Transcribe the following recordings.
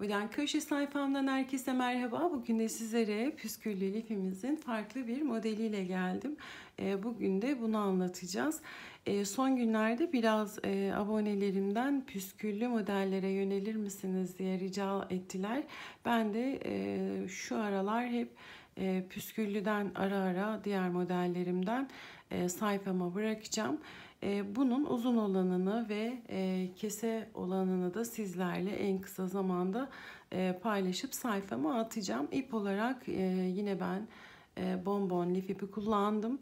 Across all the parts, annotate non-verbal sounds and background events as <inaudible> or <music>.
Modern Köşe sayfamdan herkese merhaba. Bugün de sizlere püsküllü lifimizin farklı bir modeliyle geldim. Ee, bugün de bunu anlatacağız. Ee, son günlerde biraz e, abonelerimden püsküllü modellere yönelir misiniz diye rica ettiler. Ben de e, şu aralar hep e, püsküllüden ara ara diğer modellerimden sayfama bırakacağım. Ee, bunun uzun olanını ve e, kese olanını da sizlerle en kısa zamanda e, paylaşıp sayfama atacağım. İp olarak e, yine ben bonbon lif ipi kullandım.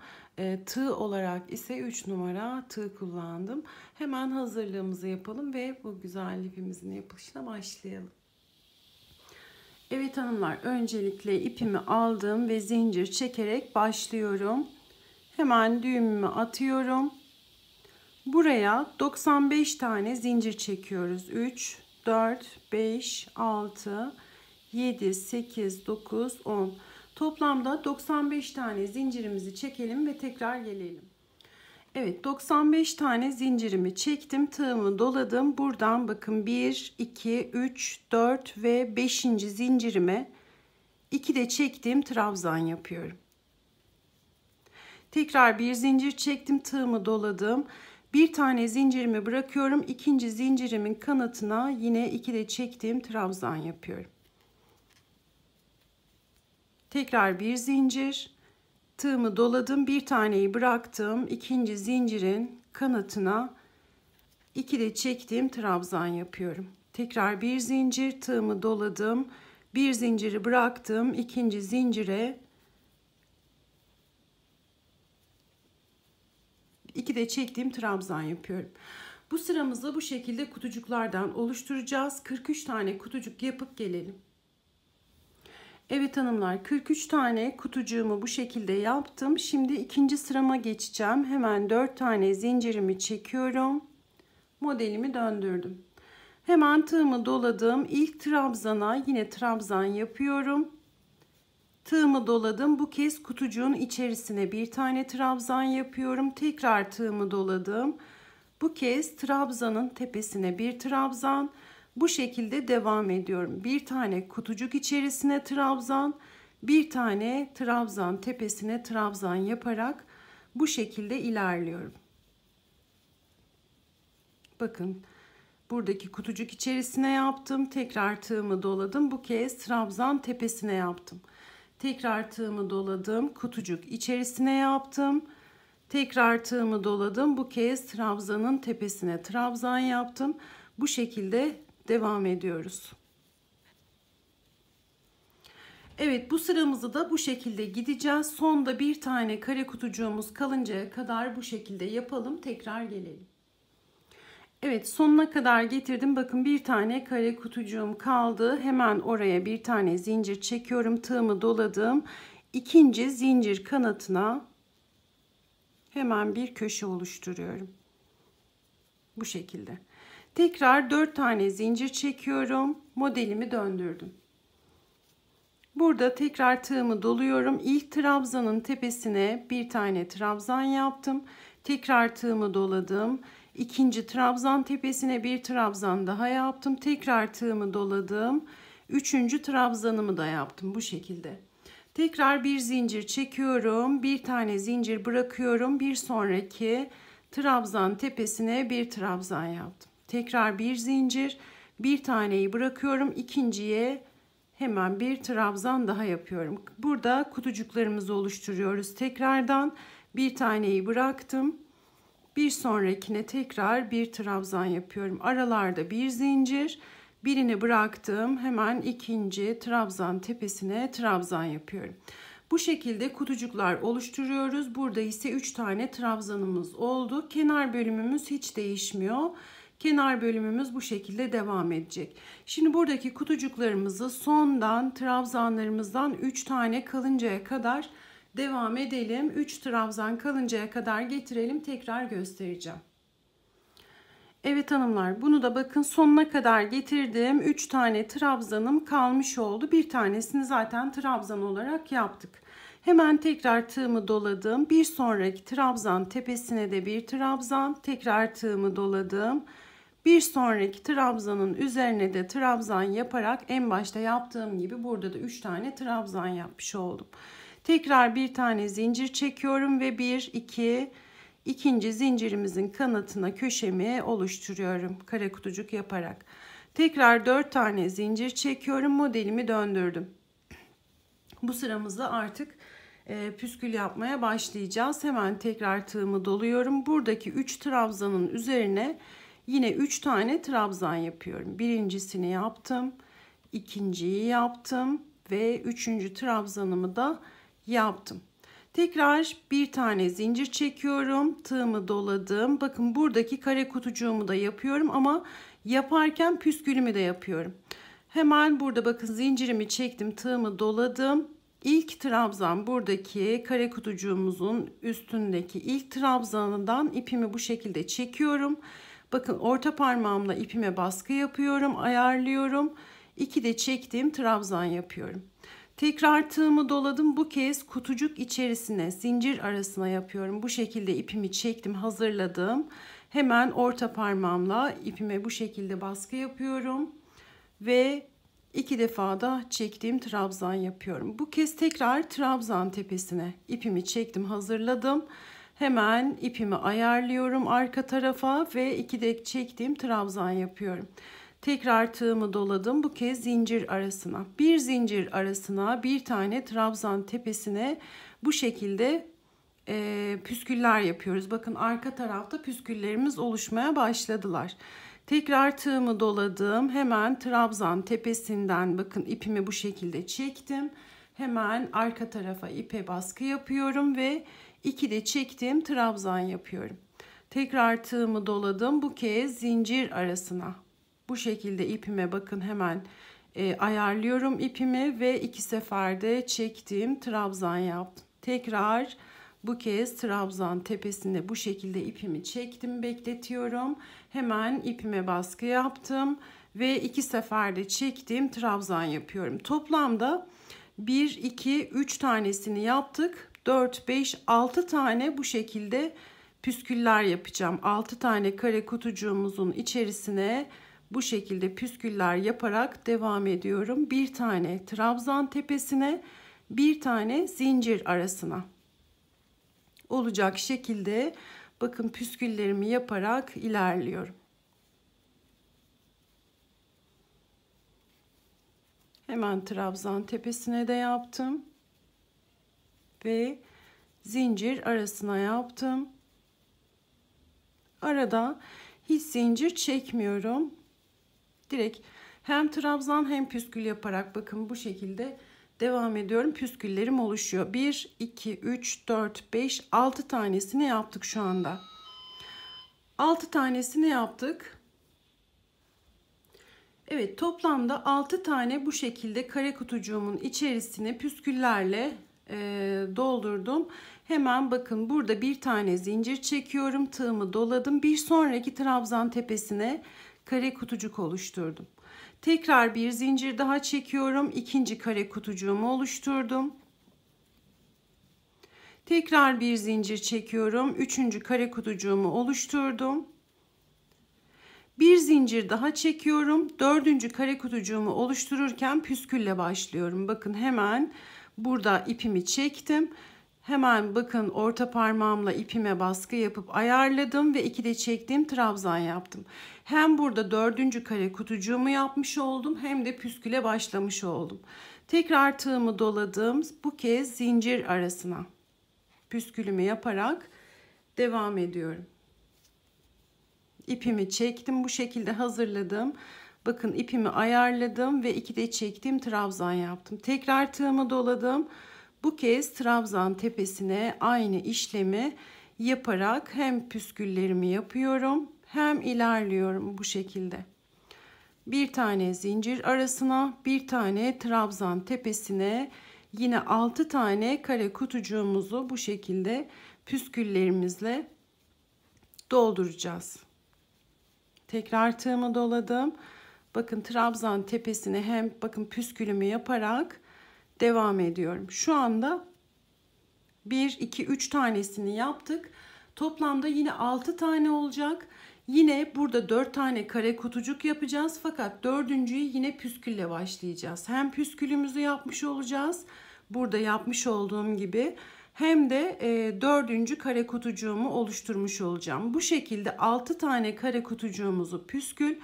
tığ olarak ise 3 numara tığ kullandım. Hemen hazırlığımızı yapalım ve bu güzel lifimizin yapılışına başlayalım. Evet hanımlar öncelikle ipimi aldım ve zincir çekerek başlıyorum. Hemen düğümümü atıyorum. Buraya 95 tane zincir çekiyoruz. 3, 4, 5, 6, 7, 8, 9, 10. Toplamda 95 tane zincirimizi çekelim ve tekrar gelelim. Evet 95 tane zincirimi çektim. Tığımı doladım. Buradan bakın 1, 2, 3, 4 ve 5. zincirime 2 de çektiğim trabzan yapıyorum. Tekrar bir zincir çektim. Tığımı doladım. Bir tane zincirimi bırakıyorum. İkinci zincirimin kanatına yine iki de çektiğim trabzan yapıyorum. Tekrar bir zincir. Tığımı doladım. Bir taneyi bıraktım. İkinci zincirin kanatına iki de çektiğim trabzan yapıyorum. Tekrar bir zincir. Tığımı doladım. Bir zinciri bıraktım. İkinci zincire İki de çektiğim trabzan yapıyorum. Bu sıramızı bu şekilde kutucuklardan oluşturacağız. 43 tane kutucuk yapıp gelelim. Evet hanımlar 43 tane kutucuğumu bu şekilde yaptım. Şimdi ikinci sırama geçeceğim. Hemen 4 tane zincirimi çekiyorum. Modelimi döndürdüm. Hemen tığımı doladım. İlk trabzana yine trabzan yapıyorum. Tığımı doladım. Bu kez kutucuğun içerisine bir tane trabzan yapıyorum. Tekrar tığımı doladım. Bu kez trabzanın tepesine bir trabzan. Bu şekilde devam ediyorum. Bir tane kutucuk içerisine trabzan, bir tane trabzan tepesine trabzan yaparak bu şekilde ilerliyorum. Bakın buradaki kutucuk içerisine yaptım. Tekrar tığımı doladım. Bu kez trabzan tepesine yaptım. Tekrar tığımı doladım. Kutucuk içerisine yaptım. Tekrar tığımı doladım. Bu kez trabzanın tepesine trabzan yaptım. Bu şekilde devam ediyoruz. Evet bu sıramızı da bu şekilde gideceğiz. Sonda bir tane kare kutucuğumuz kalıncaya kadar bu şekilde yapalım. Tekrar gelelim. Evet sonuna kadar getirdim. Bakın bir tane kare kutucuğum kaldı. Hemen oraya bir tane zincir çekiyorum. Tığımı doladım. İkinci zincir kanatına hemen bir köşe oluşturuyorum. Bu şekilde. Tekrar 4 tane zincir çekiyorum. Modelimi döndürdüm. Burada tekrar tığımı doluyorum. İlk trabzanın tepesine bir tane trabzan yaptım. Tekrar tığımı doladım ikinci trabzan tepesine bir trabzan daha yaptım. Tekrar tığımı doladım. Üçüncü trabzanımı da yaptım bu şekilde. Tekrar bir zincir çekiyorum. Bir tane zincir bırakıyorum. Bir sonraki trabzan tepesine bir trabzan yaptım. Tekrar bir zincir. Bir taneyi bırakıyorum. ikinciye hemen bir trabzan daha yapıyorum. Burada kutucuklarımızı oluşturuyoruz. Tekrardan bir taneyi bıraktım. Bir sonrakine tekrar bir trabzan yapıyorum. Aralarda bir zincir. Birini bıraktım. Hemen ikinci trabzan tepesine trabzan yapıyorum. Bu şekilde kutucuklar oluşturuyoruz. Burada ise 3 tane trabzanımız oldu. Kenar bölümümüz hiç değişmiyor. Kenar bölümümüz bu şekilde devam edecek. Şimdi buradaki kutucuklarımızı sondan trabzanlarımızdan 3 tane kalıncaya kadar Devam edelim. 3 trabzan kalıncaya kadar getirelim. Tekrar göstereceğim. Evet hanımlar bunu da bakın sonuna kadar getirdim. 3 tane trabzanım kalmış oldu. Bir tanesini zaten trabzan olarak yaptık. Hemen tekrar tığımı doladım. Bir sonraki trabzan tepesine de bir trabzan. Tekrar tığımı doladım. Bir sonraki trabzanın üzerine de trabzan yaparak en başta yaptığım gibi burada da 3 tane trabzan yapmış oldum. Tekrar bir tane zincir çekiyorum ve 1 2 ikinci zincirimizin kanatına köşemi oluşturuyorum. Kare kutucuk yaparak. Tekrar 4 tane zincir çekiyorum. Modelimi döndürdüm. Bu sıramızda artık e, püskül yapmaya başlayacağız. Hemen tekrar tığımı doluyorum. Buradaki 3 trabzanın üzerine yine 3 tane trabzan yapıyorum. Birincisini yaptım. ikinciyi yaptım. Ve üçüncü trabzanımı da yaptım yaptım. Tekrar bir tane zincir çekiyorum. Tığımı doladım. Bakın buradaki kare kutucuğumu da yapıyorum ama yaparken püskülümü de yapıyorum. Hemen burada bakın zincirimi çektim. Tığımı doladım. İlk trabzan buradaki kare kutucuğumuzun üstündeki ilk trabzanından ipimi bu şekilde çekiyorum. Bakın orta parmağımla ipime baskı yapıyorum, ayarlıyorum. İki de çektiğim trabzan yapıyorum. Tekrar tığımı doladım. Bu kez kutucuk içerisine zincir arasına yapıyorum. Bu şekilde ipimi çektim, hazırladım. Hemen orta parmağımla ipime bu şekilde baskı yapıyorum. Ve iki defa da çektiğim trabzan yapıyorum. Bu kez tekrar trabzan tepesine ipimi çektim, hazırladım. Hemen ipimi ayarlıyorum arka tarafa ve iki dek çektiğim trabzan yapıyorum. Tekrar tığımı doladım. Bu kez zincir arasına. Bir zincir arasına bir tane trabzan tepesine bu şekilde e, püsküller yapıyoruz. Bakın arka tarafta püsküllerimiz oluşmaya başladılar. Tekrar tığımı doladım. Hemen trabzan tepesinden bakın ipimi bu şekilde çektim. Hemen arka tarafa ipe baskı yapıyorum ve iki de çektim trabzan yapıyorum. Tekrar tığımı doladım. Bu kez zincir arasına bu şekilde ipime bakın hemen e, ayarlıyorum ipimi ve iki seferde çektiğim trabzan yaptım. Tekrar bu kez trabzan tepesinde bu şekilde ipimi çektim bekletiyorum. Hemen ipime baskı yaptım ve iki seferde çektiğim trabzan yapıyorum. Toplamda 1, 2, 3 tanesini yaptık. 4, 5, 6 tane bu şekilde püsküller yapacağım. 6 tane kare kutucuğumuzun içerisine bu şekilde püsküller yaparak devam ediyorum. Bir tane trabzan tepesine, bir tane zincir arasına olacak şekilde bakın püsküllerimi yaparak ilerliyorum. Hemen trabzan tepesine de yaptım. Ve zincir arasına yaptım. Arada hiç zincir çekmiyorum direkt hem trabzan hem püskül yaparak bakın bu şekilde devam ediyorum. Püsküllerim oluşuyor. 1, 2, 3, 4, 5, 6 tanesini yaptık şu anda. 6 tanesini yaptık. Evet toplamda 6 tane bu şekilde kare kutucuğumun içerisine püsküllerle e, doldurdum. Hemen bakın burada bir tane zincir çekiyorum. Tığımı doladım. Bir sonraki trabzan tepesine kare kutucuk oluşturdum. Tekrar bir zincir daha çekiyorum. İkinci kare kutucuğumu oluşturdum. Tekrar bir zincir çekiyorum. Üçüncü kare kutucuğumu oluşturdum. Bir zincir daha çekiyorum. Dördüncü kare kutucuğumu oluştururken püskülle başlıyorum. Bakın hemen burada ipimi çektim. Hemen bakın orta parmağımla ipime baskı yapıp ayarladım ve ikide çektiğim trabzan yaptım. Hem burada dördüncü kare kutucuğumu yapmış oldum hem de püsküle başlamış oldum. Tekrar tığımı doladım. Bu kez zincir arasına püskülümü yaparak devam ediyorum. İpimi çektim. Bu şekilde hazırladım. Bakın ipimi ayarladım ve iki de çektiğim trabzan yaptım. Tekrar tığımı doladım. Bu kez trabzan tepesine aynı işlemi yaparak hem püsküllerimi yapıyorum hem ilerliyorum bu şekilde. Bir tane zincir arasına, bir tane trabzan tepesine, yine 6 tane kare kutucuğumuzu bu şekilde püsküllerimizle dolduracağız. Tekrar tığımı doladım. Bakın trabzan tepesine hem bakın püskülümü yaparak devam ediyorum. Şu anda 1 2 3 tanesini yaptık. Toplamda yine 6 tane olacak. Yine burada 4 tane kare kutucuk yapacağız fakat dördüncüyü yine püskülle başlayacağız. Hem püskülümüzü yapmış olacağız burada yapmış olduğum gibi hem de e, dördüncü kare kutucuğumu oluşturmuş olacağım. Bu şekilde 6 tane kare kutucuğumuzu püskül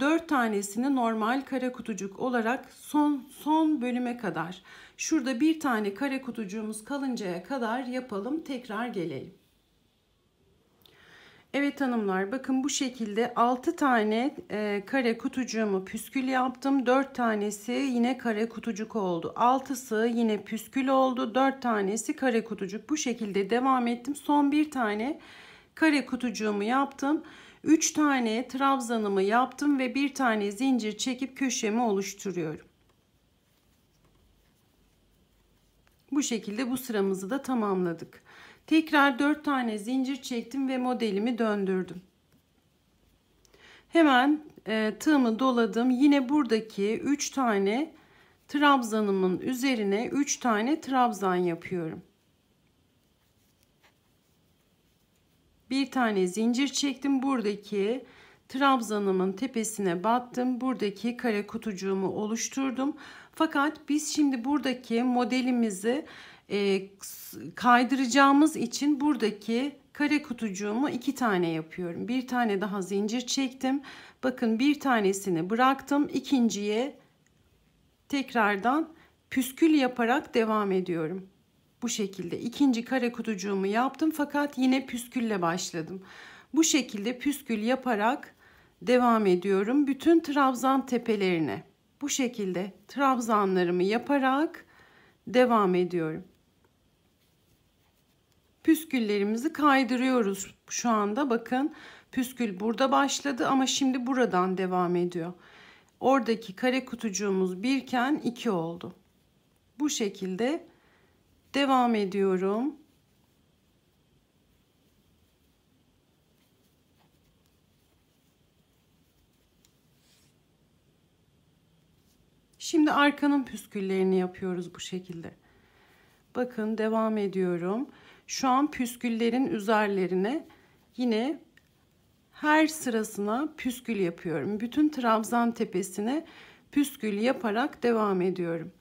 4 tanesini normal kare kutucuk olarak son son bölüme kadar şurada bir tane kare kutucuğumuz kalıncaya kadar yapalım tekrar gelelim. Evet hanımlar bakın bu şekilde 6 tane e, kare kutucuğumu püskül yaptım. 4 tanesi yine kare kutucuk oldu. 6'sı yine püskül oldu. 4 tanesi kare kutucuk. Bu şekilde devam ettim. Son bir tane kare kutucuğumu yaptım. 3 tane trabzanımı yaptım ve bir tane zincir çekip köşemi oluşturuyorum. Bu şekilde bu sıramızı da tamamladık. Tekrar 4 tane zincir çektim ve modelimi döndürdüm. Hemen e, tığımı doladım. Yine buradaki 3 tane trabzanımın üzerine 3 tane trabzan yapıyorum. Bir tane zincir çektim. Buradaki trabzanımın tepesine battım. Buradaki kare kutucuğumu oluşturdum. Fakat biz şimdi buradaki modelimizi e, kaydıracağımız için buradaki kare kutucuğumu iki tane yapıyorum. Bir tane daha zincir çektim. Bakın bir tanesini bıraktım. ikinciye tekrardan püskül yaparak devam ediyorum. Bu şekilde ikinci kare kutucuğumu yaptım fakat yine püskülle başladım. Bu şekilde püskül yaparak devam ediyorum bütün trabzan tepelerine. Bu şekilde trabzanlarımı yaparak devam ediyorum püsküllerimizi kaydırıyoruz şu anda. Bakın püskül burada başladı ama şimdi buradan devam ediyor. Oradaki kare kutucuğumuz birken iki oldu. Bu şekilde devam ediyorum. Şimdi arkanın püsküllerini yapıyoruz bu şekilde. Bakın devam ediyorum. Şu an püsküllerin üzerlerine yine her sırasına püskül yapıyorum. Bütün trabzan tepesine püskül yaparak devam ediyorum.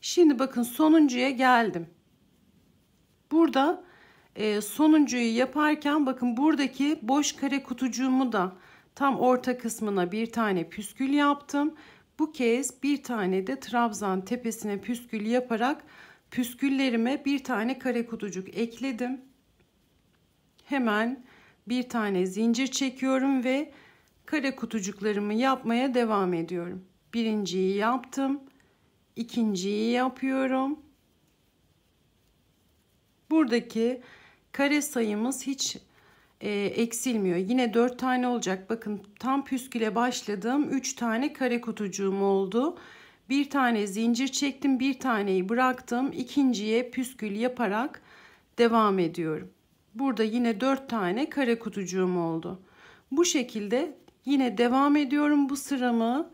Şimdi bakın sonuncuya geldim. Burada e, sonuncuyu yaparken bakın buradaki boş kare kutucuğumu da tam orta kısmına bir tane püskül yaptım. Bu kez bir tane de trabzan tepesine püskül yaparak püsküllerime bir tane kare kutucuk ekledim. Hemen bir tane zincir çekiyorum ve kare kutucuklarımı yapmaya devam ediyorum. Birinciyi yaptım. ikinciyi yapıyorum. Buradaki kare sayımız hiç e, eksilmiyor. Yine 4 tane olacak. Bakın tam püsküle başladığım 3 tane kare kutucuğum oldu. Bir tane zincir çektim, bir taneyi bıraktım. ikinciye püskül yaparak devam ediyorum. Burada yine 4 tane kare kutucuğum oldu. Bu şekilde yine devam ediyorum bu sıramı.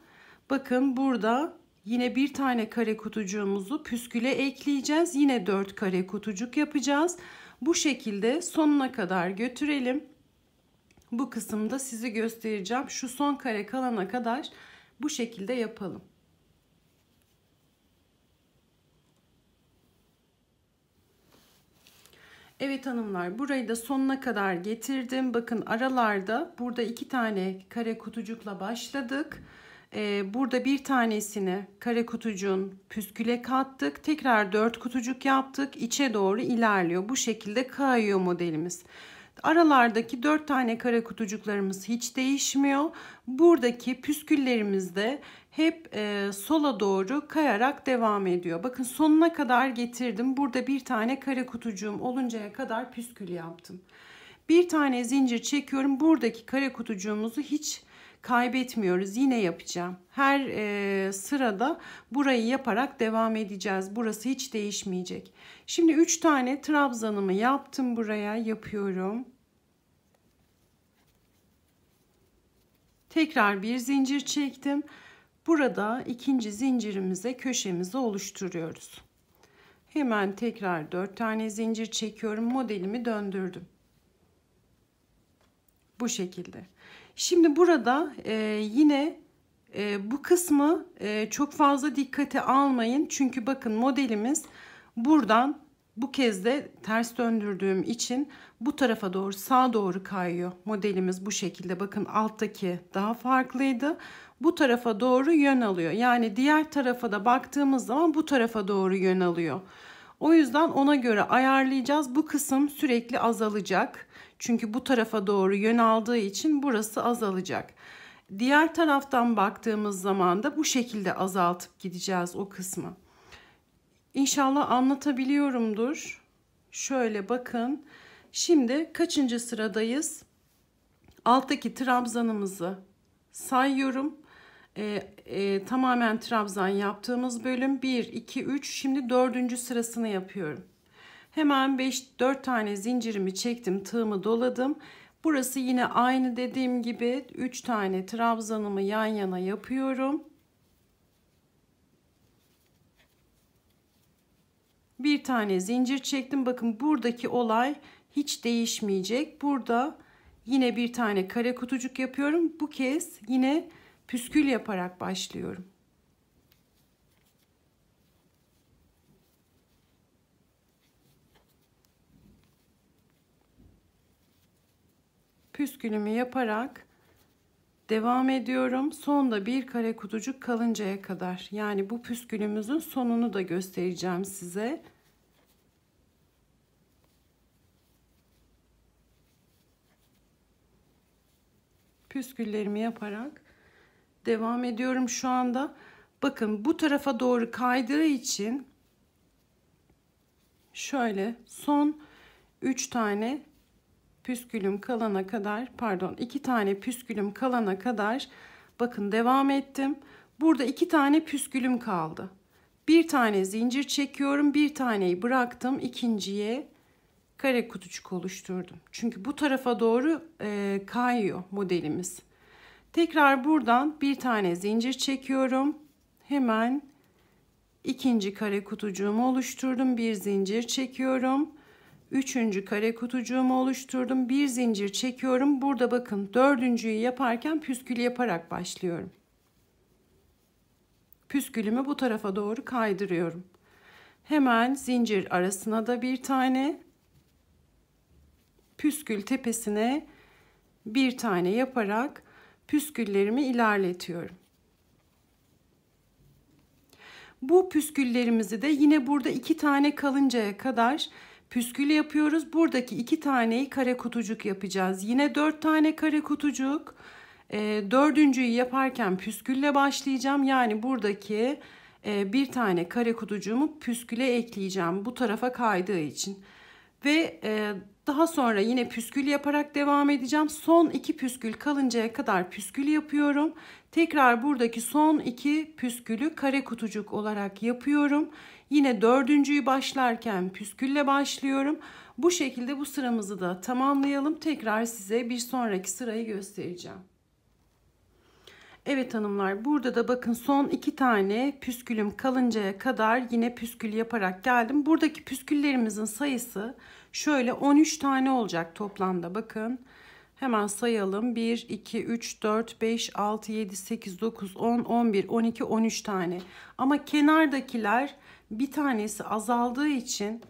Bakın burada yine bir tane kare kutucuğumuzu püsküle ekleyeceğiz. Yine 4 kare kutucuk yapacağız. Bu şekilde sonuna kadar götürelim. Bu kısımda sizi göstereceğim. Şu son kare kalana kadar bu şekilde yapalım. Evet hanımlar burayı da sonuna kadar getirdim. Bakın aralarda burada iki tane kare kutucukla başladık. Ee, burada bir tanesini kare kutucuğun püsküle kattık. Tekrar dört kutucuk yaptık. İçe doğru ilerliyor. Bu şekilde kayıyor modelimiz. Aralardaki dört tane kare kutucuklarımız hiç değişmiyor. Buradaki püsküllerimizde hep e, sola doğru kayarak devam ediyor. Bakın sonuna kadar getirdim. Burada bir tane kare kutucuğum oluncaya kadar püskül yaptım. Bir tane zincir çekiyorum. Buradaki kare kutucuğumuzu hiç kaybetmiyoruz. Yine yapacağım. Her e, sırada burayı yaparak devam edeceğiz. Burası hiç değişmeyecek. Şimdi 3 tane trabzanımı yaptım buraya. Yapıyorum. Tekrar bir zincir çektim. Burada ikinci zincirimize köşemizi oluşturuyoruz. Hemen tekrar 4 tane zincir çekiyorum. Modelimi döndürdüm. Bu şekilde. Şimdi burada e, yine e, bu kısmı e, çok fazla dikkate almayın. Çünkü bakın modelimiz buradan bu kez de ters döndürdüğüm için bu tarafa doğru sağa doğru kayıyor. Modelimiz bu şekilde. Bakın alttaki daha farklıydı bu tarafa doğru yön alıyor. Yani diğer tarafa da baktığımız zaman bu tarafa doğru yön alıyor. O yüzden ona göre ayarlayacağız. Bu kısım sürekli azalacak. Çünkü bu tarafa doğru yön aldığı için burası azalacak. Diğer taraftan baktığımız zaman da bu şekilde azaltıp gideceğiz o kısmı. İnşallah anlatabiliyorumdur. Şöyle bakın. Şimdi kaçıncı sıradayız? Alttaki trabzanımızı sayıyorum e, e, tamamen trabzan yaptığımız bölüm 1, 2, 3 şimdi dördüncü sırasını yapıyorum. Hemen 5, 4 tane zincirimi çektim tığımı doladım. Burası yine aynı dediğim gibi 3 tane trabzanımı yan yana yapıyorum. Bir tane zincir çektim. Bakın buradaki olay hiç değişmeyecek. Burada yine bir tane kare kutucuk yapıyorum. Bu kez yine püskül yaparak başlıyorum. Püskülümü yaparak devam ediyorum. Sonda bir kare kutucuk kalıncaya kadar. Yani bu püskülümüzün sonunu da göstereceğim size. Püsküllerimi yaparak Devam ediyorum şu anda. Bakın bu tarafa doğru kaydığı için şöyle son 3 tane püskülüm kalana kadar pardon 2 tane püskülüm kalana kadar bakın devam ettim. Burada 2 tane püskülüm kaldı. Bir tane zincir çekiyorum. Bir taneyi bıraktım. ikinciye kare kutucuk oluşturdum. Çünkü bu tarafa doğru e, kayıyor modelimiz. Tekrar buradan bir tane zincir çekiyorum. Hemen ikinci kare kutucuğumu oluşturdum. Bir zincir çekiyorum. Üçüncü kare kutucuğumu oluşturdum. Bir zincir çekiyorum. Burada bakın dördüncüyü yaparken püskül yaparak başlıyorum. Püskülümü bu tarafa doğru kaydırıyorum. Hemen zincir arasına da bir tane püskül tepesine bir tane yaparak püsküllerimi ilerletiyorum. Bu püsküllerimizi de yine burada iki tane kalıncaya kadar püskül yapıyoruz. Buradaki iki taneyi kare kutucuk yapacağız. Yine dört tane kare kutucuk. E, dördüncüyü yaparken püskülle başlayacağım. Yani buradaki e, bir tane kare kutucuğumu püsküle ekleyeceğim. Bu tarafa kaydığı için ve e, daha sonra yine püskül yaparak devam edeceğim. Son iki püskül kalıncaya kadar püskül yapıyorum. Tekrar buradaki son iki püskülü kare kutucuk olarak yapıyorum. Yine dördüncüyü başlarken püskülle başlıyorum. Bu şekilde bu sıramızı da tamamlayalım. Tekrar size bir sonraki sırayı göstereceğim. Evet hanımlar burada da bakın son iki tane püskülüm kalıncaya kadar yine püskül yaparak geldim. Buradaki püsküllerimizin sayısı şöyle 13 tane olacak toplamda bakın. Hemen sayalım 1, 2, 3, 4, 5, 6, 7, 8, 9, 10, 11, 12, 13 tane. Ama kenardakiler bir tanesi azaldığı için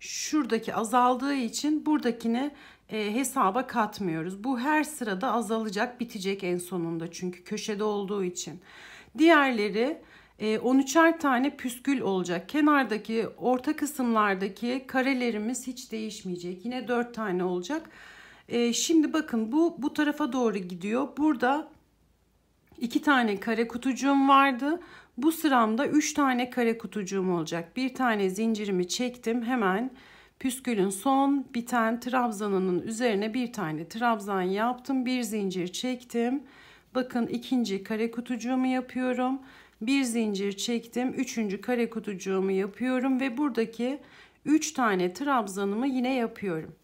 şuradaki azaldığı için buradakini e, hesaba katmıyoruz. Bu her sırada azalacak, bitecek en sonunda çünkü köşede olduğu için. Diğerleri 13'er e, tane püskül olacak. Kenardaki orta kısımlardaki karelerimiz hiç değişmeyecek. Yine 4 tane olacak. E, şimdi bakın bu bu tarafa doğru gidiyor. Burada 2 tane kare kutucuğum vardı. Bu sıramda 3 tane kare kutucuğum olacak. Bir tane zincirimi çektim. Hemen Püskülün son biten trabzanının üzerine bir tane trabzan yaptım. Bir zincir çektim. Bakın ikinci kare kutucuğumu yapıyorum. Bir zincir çektim. Üçüncü kare kutucuğumu yapıyorum. Ve buradaki üç tane trabzanımı yine yapıyorum.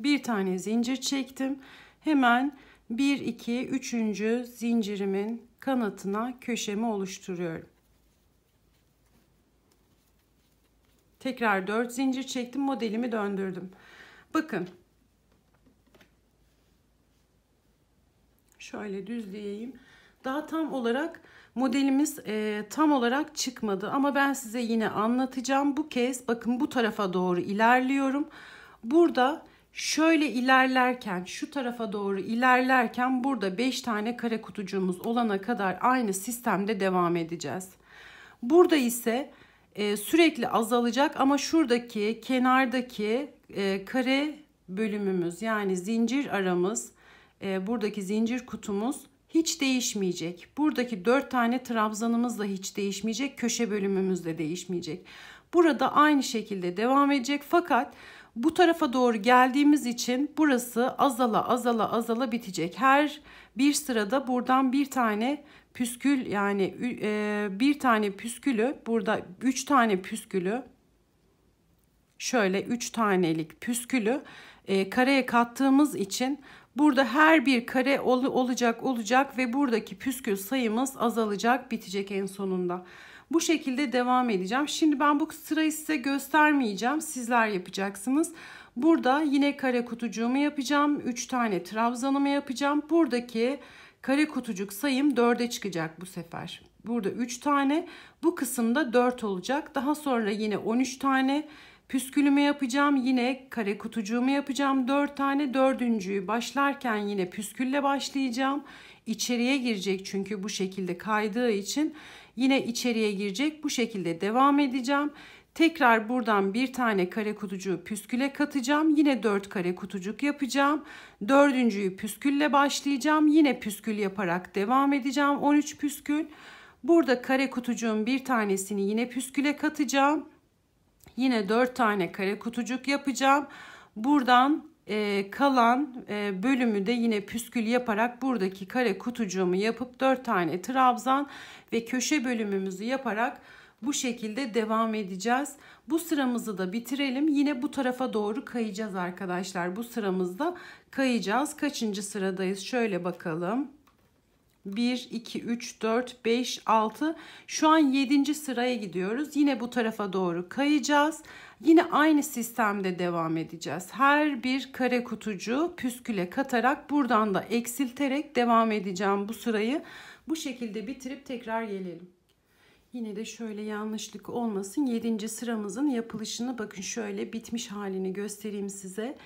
Bir tane zincir çektim. Hemen 1, 2, 3. zincirimin kanatına köşemi oluşturuyorum. Tekrar 4 zincir çektim. Modelimi döndürdüm. Bakın. Şöyle düzleyeyim. Daha tam olarak modelimiz e, tam olarak çıkmadı. Ama ben size yine anlatacağım. Bu kez bakın bu tarafa doğru ilerliyorum. Burada şöyle ilerlerken şu tarafa doğru ilerlerken burada 5 tane kare kutucuğumuz olana kadar aynı sistemde devam edeceğiz. Burada ise e, sürekli azalacak ama şuradaki kenardaki e, kare bölümümüz yani zincir aramız e, buradaki zincir kutumuz hiç değişmeyecek. Buradaki 4 tane trabzanımız da hiç değişmeyecek. Köşe bölümümüz de değişmeyecek. Burada aynı şekilde devam edecek fakat bu tarafa doğru geldiğimiz için burası azala azala azala bitecek. Her bir sırada buradan bir tane püskül yani e, bir tane püskülü burada üç tane püskülü şöyle üç tanelik püskülü e, kareye kattığımız için burada her bir kare ol, olacak olacak ve buradaki püskül sayımız azalacak bitecek en sonunda. Bu şekilde devam edeceğim. Şimdi ben bu sırayı size göstermeyeceğim. Sizler yapacaksınız. Burada yine kare kutucuğumu yapacağım. 3 tane trabzanımı yapacağım. Buradaki Kare kutucuk sayım 4'e çıkacak bu sefer. Burada 3 tane. Bu kısımda 4 olacak. Daha sonra yine 13 tane püskülümü yapacağım. Yine kare kutucuğumu yapacağım. 4 tane. Dördüncüyü başlarken yine püskülle başlayacağım. İçeriye girecek çünkü bu şekilde kaydığı için. Yine içeriye girecek. Bu şekilde devam edeceğim. Tekrar buradan bir tane kare kutucuğu püsküle katacağım. Yine 4 kare kutucuk yapacağım. Dördüncüyü püskülle başlayacağım. Yine püskül yaparak devam edeceğim. 13 püskül. Burada kare kutucuğun bir tanesini yine püsküle katacağım. Yine 4 tane kare kutucuk yapacağım. Buradan e, kalan e, bölümü de yine püskül yaparak buradaki kare kutucuğumu yapıp 4 tane trabzan ve köşe bölümümüzü yaparak bu şekilde devam edeceğiz. Bu sıramızı da bitirelim. Yine bu tarafa doğru kayacağız arkadaşlar. Bu sıramızda kayacağız. Kaçıncı sıradayız? Şöyle bakalım. 1, 2, 3, 4, 5, 6. Şu an 7. sıraya gidiyoruz. Yine bu tarafa doğru kayacağız. Yine aynı sistemde devam edeceğiz. Her bir kare kutucuğu püsküle katarak buradan da eksilterek devam edeceğim bu sırayı. Bu şekilde bitirip tekrar gelelim. Yine de şöyle yanlışlık olmasın. 7. sıramızın yapılışını bakın şöyle bitmiş halini göstereyim size.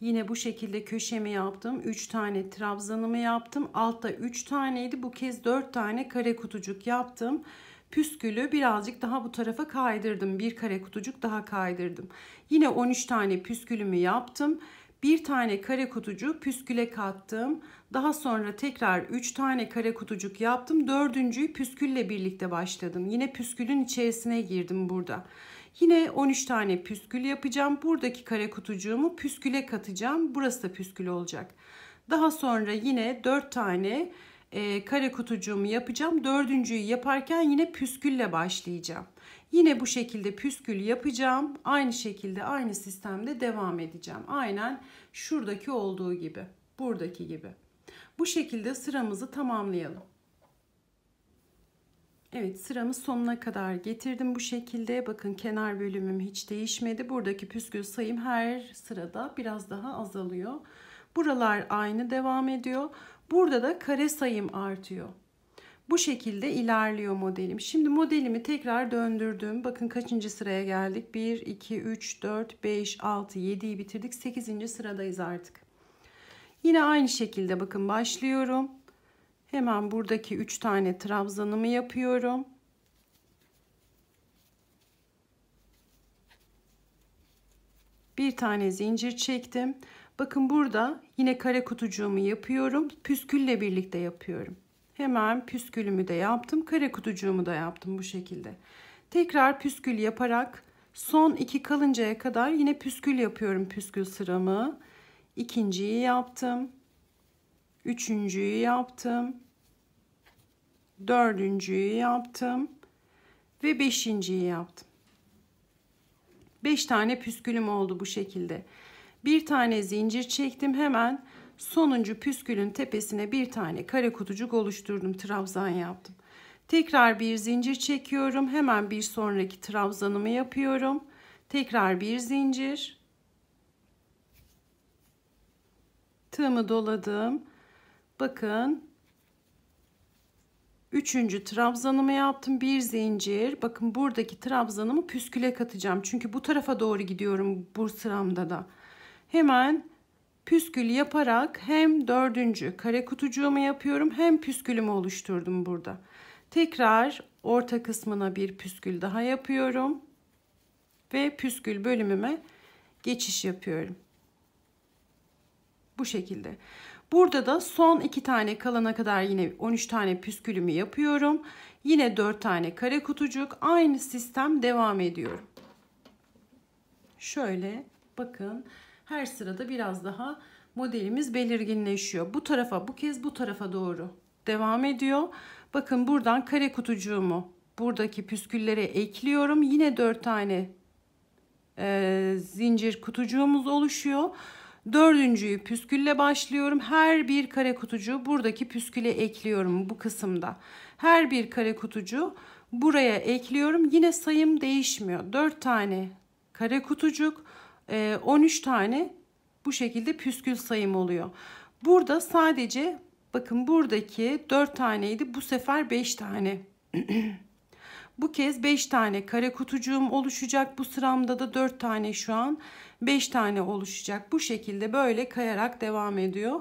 Yine bu şekilde köşemi yaptım. 3 tane trabzanımı yaptım. Altta 3 taneydi. Bu kez 4 tane kare kutucuk yaptım. Püskülü birazcık daha bu tarafa kaydırdım. Bir kare kutucuk daha kaydırdım. Yine 13 tane püskülümü yaptım. Bir tane kare kutucu püsküle kattım. Daha sonra tekrar 3 tane kare kutucuk yaptım. Dördüncüyü püskülle birlikte başladım. Yine püskülün içerisine girdim burada. Yine 13 tane püskül yapacağım. Buradaki kare kutucuğumu püsküle katacağım. Burası da püskül olacak. Daha sonra yine 4 tane e, kare kutucuğumu yapacağım. Dördüncüyü yaparken yine püskülle başlayacağım. Yine bu şekilde püskül yapacağım. Aynı şekilde aynı sistemde devam edeceğim. Aynen şuradaki olduğu gibi. Buradaki gibi. Bu şekilde sıramızı tamamlayalım. Evet sıramız sonuna kadar getirdim bu şekilde. Bakın kenar bölümüm hiç değişmedi. Buradaki püskül sayım her sırada biraz daha azalıyor. Buralar aynı devam ediyor. Burada da kare sayım artıyor. Bu şekilde ilerliyor modelim. Şimdi modelimi tekrar döndürdüm. Bakın kaçıncı sıraya geldik? 1, 2, 3, 4, 5, 6, 7'yi bitirdik. 8. sıradayız artık. Yine aynı şekilde bakın başlıyorum. Hemen buradaki 3 tane trabzanımı yapıyorum. Bir tane zincir çektim. Bakın burada yine kare kutucuğumu yapıyorum. Püskülle birlikte yapıyorum. Hemen püskülümü de yaptım. Kare kutucuğumu da yaptım bu şekilde. Tekrar püskül yaparak son iki kalıncaya kadar yine püskül yapıyorum püskül sıramı ikinciyi yaptım. Üçüncüyü yaptım. Dördüncüyü yaptım. Ve beşinciyi yaptım. Beş tane püskülüm oldu bu şekilde. Bir tane zincir çektim hemen sonuncu püskülün tepesine bir tane kare kutucuk oluşturdum trabzan yaptım. Tekrar bir zincir çekiyorum hemen bir sonraki trabzanımı yapıyorum. Tekrar bir zincir tığımı doladım. Bakın. Üçüncü trabzanımı yaptım. Bir zincir. Bakın buradaki trabzanımı püsküle katacağım. Çünkü bu tarafa doğru gidiyorum bu sıramda da. Hemen püskül yaparak hem dördüncü kare kutucuğumu yapıyorum hem püskülümü oluşturdum burada. Tekrar orta kısmına bir püskül daha yapıyorum. Ve püskül bölümüme geçiş yapıyorum. Bu şekilde. Burada da son iki tane kalana kadar yine 13 tane püskülümü yapıyorum. Yine 4 tane kare kutucuk. Aynı sistem devam ediyorum. Şöyle bakın her sırada biraz daha modelimiz belirginleşiyor. Bu tarafa bu kez bu tarafa doğru devam ediyor. Bakın buradan kare kutucuğumu buradaki püsküllere ekliyorum. Yine 4 tane e, zincir kutucuğumuz oluşuyor. Dördüncüyü püskülle başlıyorum. Her bir kare kutucu buradaki püsküle ekliyorum bu kısımda. Her bir kare kutucu buraya ekliyorum. Yine sayım değişmiyor. 4 tane kare kutucuk, 13 e, tane bu şekilde püskül sayım oluyor. Burada sadece bakın buradaki 4 taneydi. Bu sefer 5 tane. <clears throat> Bu kez 5 tane kare kutucuğum oluşacak. Bu sıramda da 4 tane şu an 5 tane oluşacak. Bu şekilde böyle kayarak devam ediyor.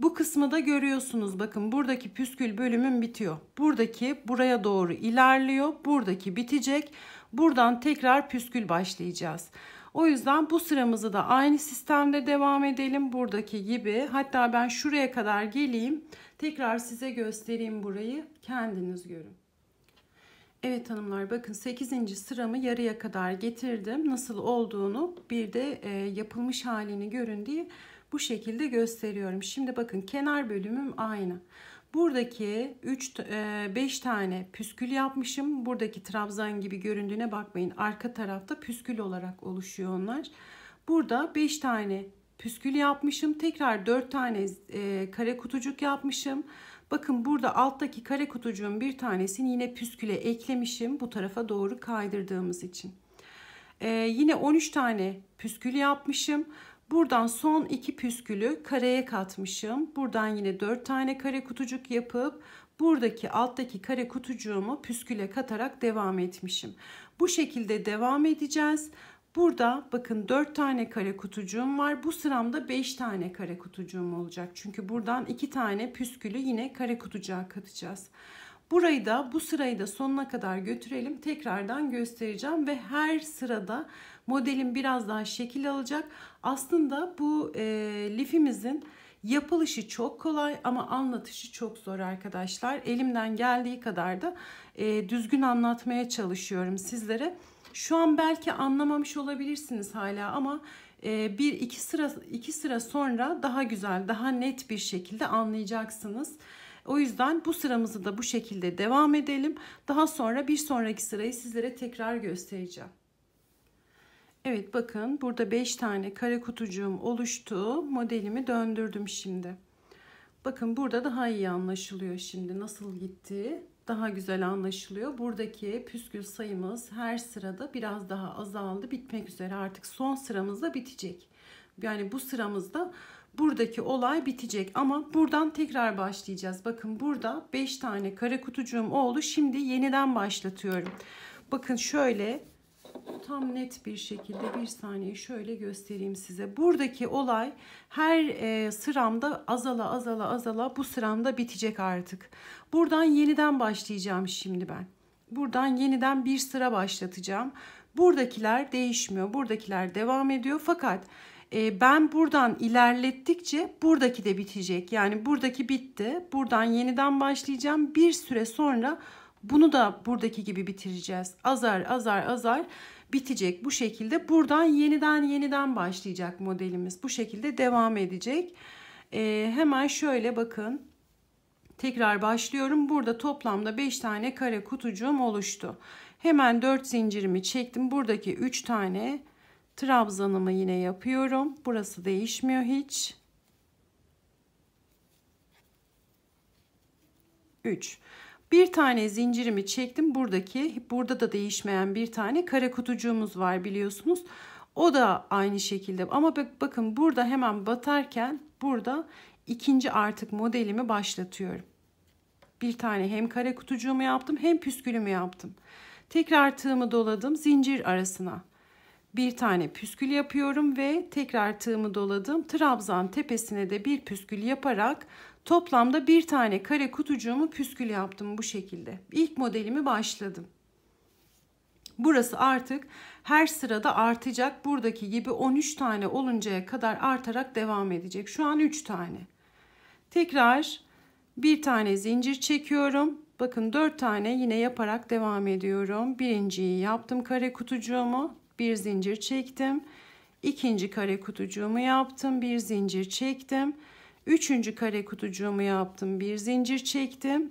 Bu kısmı da görüyorsunuz. Bakın buradaki püskül bölümüm bitiyor. Buradaki buraya doğru ilerliyor. Buradaki bitecek. Buradan tekrar püskül başlayacağız. O yüzden bu sıramızı da aynı sistemde devam edelim buradaki gibi. Hatta ben şuraya kadar geleyim. Tekrar size göstereyim burayı. Kendiniz görün. Evet hanımlar bakın 8. sıramı yarıya kadar getirdim. Nasıl olduğunu bir de e, yapılmış halini görün diye bu şekilde gösteriyorum. Şimdi bakın kenar bölümüm aynı. Buradaki 3 5 e, tane püskül yapmışım. Buradaki trabzan gibi göründüğüne bakmayın. Arka tarafta püskül olarak oluşuyor onlar. Burada 5 tane püskül yapmışım. Tekrar 4 tane e, kare kutucuk yapmışım. Bakın burada alttaki kare kutucuğun bir tanesini yine püsküle eklemişim bu tarafa doğru kaydırdığımız için. Ee, yine 13 tane püskül yapmışım. Buradan son iki püskülü kareye katmışım. Buradan yine 4 tane kare kutucuk yapıp buradaki alttaki kare kutucuğumu püsküle katarak devam etmişim. Bu şekilde devam edeceğiz. Burada bakın 4 tane kare kutucuğum var. Bu sıramda 5 tane kare kutucuğum olacak. Çünkü buradan 2 tane püskülü yine kare kutucuğa katacağız. Burayı da bu sırayı da sonuna kadar götürelim. Tekrardan göstereceğim ve her sırada modelim biraz daha şekil alacak. Aslında bu e, lifimizin yapılışı çok kolay ama anlatışı çok zor arkadaşlar. Elimden geldiği kadar da e, düzgün anlatmaya çalışıyorum sizlere. Şu an belki anlamamış olabilirsiniz hala ama e, bir iki sıra iki sıra sonra daha güzel, daha net bir şekilde anlayacaksınız. O yüzden bu sıramızı da bu şekilde devam edelim. Daha sonra bir sonraki sırayı sizlere tekrar göstereceğim. Evet bakın burada 5 tane kare kutucuğum oluştu. Modelimi döndürdüm şimdi. Bakın burada daha iyi anlaşılıyor şimdi nasıl gitti daha güzel anlaşılıyor. Buradaki püskül sayımız her sırada biraz daha azaldı. Bitmek üzere artık son sıramızda bitecek. Yani bu sıramızda buradaki olay bitecek ama buradan tekrar başlayacağız. Bakın burada 5 tane kare kutucuğum oldu. Şimdi yeniden başlatıyorum. Bakın şöyle tam net bir şekilde bir saniye şöyle göstereyim size. Buradaki olay her e, sıramda azala azala azala bu sıramda bitecek artık. Buradan yeniden başlayacağım şimdi ben. Buradan yeniden bir sıra başlatacağım. Buradakiler değişmiyor. Buradakiler devam ediyor. Fakat e, ben buradan ilerlettikçe buradaki de bitecek. Yani buradaki bitti. Buradan yeniden başlayacağım. Bir süre sonra bunu da buradaki gibi bitireceğiz. Azar azar azar bitecek bu şekilde. Buradan yeniden yeniden başlayacak modelimiz. Bu şekilde devam edecek. Ee, hemen şöyle bakın. Tekrar başlıyorum. Burada toplamda 5 tane kare kutucuğum oluştu. Hemen 4 zincirimi çektim. Buradaki 3 tane trabzanımı yine yapıyorum. Burası değişmiyor hiç. 3. Bir tane zincirimi çektim. Buradaki burada da değişmeyen bir tane kare kutucuğumuz var biliyorsunuz. O da aynı şekilde ama bak, bakın burada hemen batarken burada ikinci artık modelimi başlatıyorum. Bir tane hem kare kutucuğumu yaptım hem püskülümü yaptım. Tekrar tığımı doladım zincir arasına. Bir tane püskül yapıyorum ve tekrar tığımı doladım. Trabzan tepesine de bir püskül yaparak Toplamda bir tane kare kutucuğumu püskül yaptım bu şekilde. İlk modelimi başladım. Burası artık her sırada artacak. Buradaki gibi 13 tane oluncaya kadar artarak devam edecek. Şu an 3 tane. Tekrar bir tane zincir çekiyorum. Bakın 4 tane yine yaparak devam ediyorum. Birinciyi yaptım kare kutucuğumu. Bir zincir çektim. İkinci kare kutucuğumu yaptım. Bir zincir çektim. Üçüncü kare kutucuğumu yaptım. Bir zincir çektim.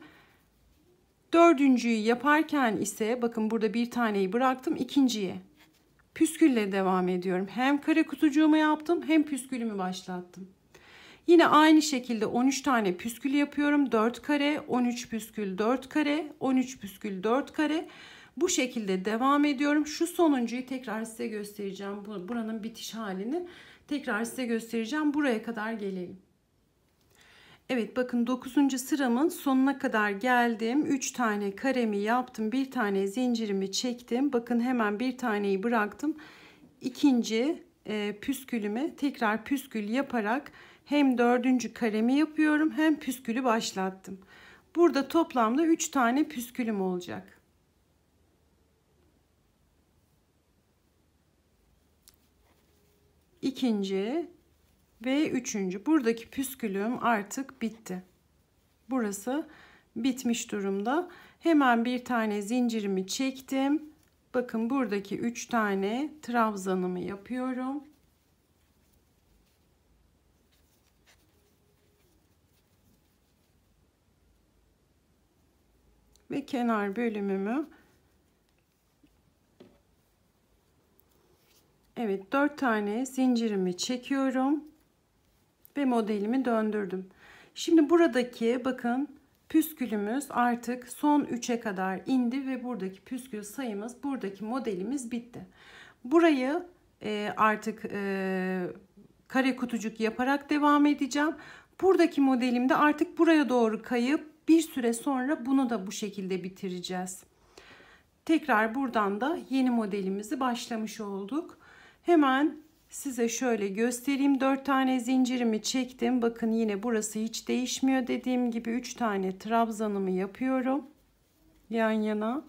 Dördüncüyü yaparken ise bakın burada bir taneyi bıraktım ikinciye. Püskülle devam ediyorum. Hem kare kutucuğumu yaptım hem püskülümü başlattım. Yine aynı şekilde 13 tane püskül yapıyorum. 4 kare, 13 püskül, 4 kare, 13 püskül, 4 kare. Bu şekilde devam ediyorum. Şu sonuncuyu tekrar size göstereceğim. Buranın bitiş halini tekrar size göstereceğim. Buraya kadar gelelim. Evet bakın 9. sıramın sonuna kadar geldim. 3 tane karemi yaptım. Bir tane zincirimi çektim. Bakın hemen bir taneyi bıraktım. İkinci e, püskülüme tekrar püskül yaparak hem dördüncü karemi yapıyorum hem püskülü başlattım. Burada toplamda 3 tane püskülüm olacak. İkinci, ve üçüncü. Buradaki püskülüm artık bitti. Burası bitmiş durumda. Hemen bir tane zincirimi çektim. Bakın buradaki üç tane trabzanımı yapıyorum. Ve kenar bölümümü Evet dört tane zincirimi çekiyorum ve modelimi döndürdüm. Şimdi buradaki bakın püskülümüz artık son 3'e kadar indi ve buradaki püskül sayımız buradaki modelimiz bitti. Burayı e, artık e, kare kutucuk yaparak devam edeceğim. Buradaki modelimde artık buraya doğru kayıp bir süre sonra bunu da bu şekilde bitireceğiz. Tekrar buradan da yeni modelimizi başlamış olduk. Hemen Size şöyle göstereyim. dört tane zincirimi çektim. Bakın yine burası hiç değişmiyor. Dediğim gibi üç tane trabzanımı yapıyorum. Yan yana.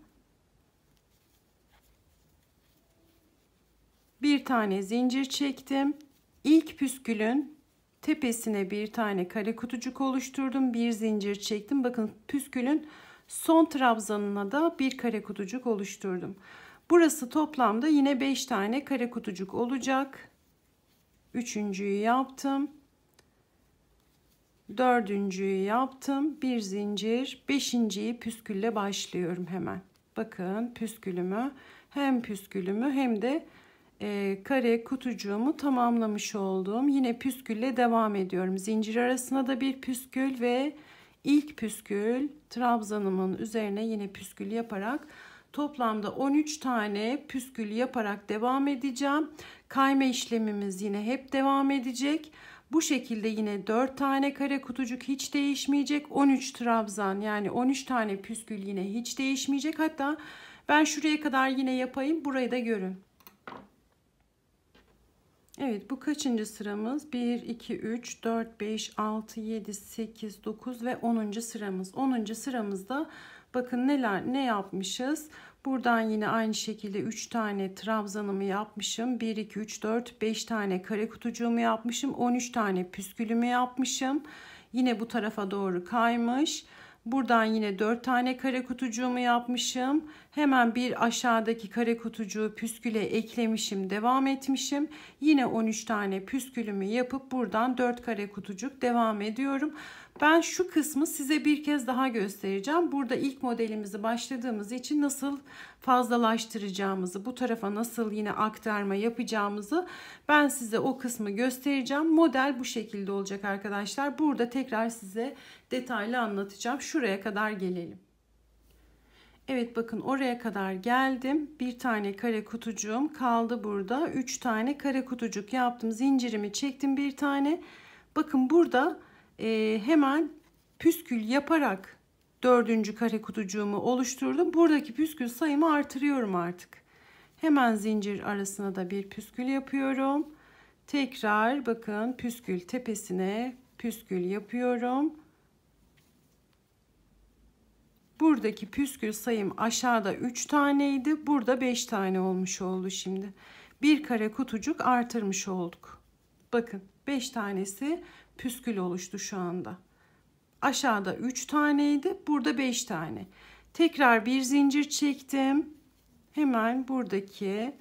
Bir tane zincir çektim. ilk püskülün tepesine bir tane kare kutucuk oluşturdum. Bir zincir çektim. Bakın püskülün son trabzanına da bir kare kutucuk oluşturdum. Burası toplamda yine 5 tane kare kutucuk olacak üçüncüyü yaptım dördüncüyü yaptım bir zincir beşinciyi püskülle başlıyorum hemen bakın püskülümü hem püskülümü hem de e, kare kutucuğumu tamamlamış oldum yine püskülle devam ediyorum zincir arasına da bir püskül ve ilk püskül trabzanımın üzerine yine püskül yaparak Toplamda 13 tane püskül yaparak devam edeceğim. Kayma işlemimiz yine hep devam edecek. Bu şekilde yine 4 tane kare kutucuk hiç değişmeyecek. 13 trabzan yani 13 tane püskül yine hiç değişmeyecek. Hatta ben şuraya kadar yine yapayım. Burayı da görün. Evet bu kaçıncı sıramız? 1, 2, 3, 4, 5, 6, 7, 8, 9 ve 10. sıramız. 10. sıramızda Bakın neler ne yapmışız. Buradan yine aynı şekilde 3 tane trabzanımı yapmışım. 1, 2, 3, 4, 5 tane kare kutucuğumu yapmışım. 13 tane püskülümü yapmışım. Yine bu tarafa doğru kaymış. Buradan yine 4 tane kare kutucuğumu yapmışım. Hemen bir aşağıdaki kare kutucuğu püsküle eklemişim, devam etmişim. Yine 13 tane püskülümü yapıp buradan 4 kare kutucuk devam ediyorum. Ben şu kısmı size bir kez daha göstereceğim. Burada ilk modelimizi başladığımız için nasıl fazlalaştıracağımızı, bu tarafa nasıl yine aktarma yapacağımızı ben size o kısmı göstereceğim. Model bu şekilde olacak arkadaşlar. Burada tekrar size detaylı anlatacağım. Şuraya kadar gelelim. Evet bakın oraya kadar geldim. Bir tane kare kutucuğum kaldı burada. Üç tane kare kutucuk yaptım. Zincirimi çektim bir tane. Bakın burada e, hemen püskül yaparak dördüncü kare kutucuğumu oluşturdum. Buradaki püskül sayımı artırıyorum artık. Hemen zincir arasına da bir püskül yapıyorum. Tekrar bakın püskül tepesine püskül yapıyorum. Buradaki püskül sayım aşağıda 3 taneydi. Burada 5 tane olmuş oldu şimdi. Bir kare kutucuk artırmış olduk. Bakın 5 tanesi püskül oluştu şu anda. Aşağıda 3 taneydi. Burada 5 tane. Tekrar bir zincir çektim. Hemen buradaki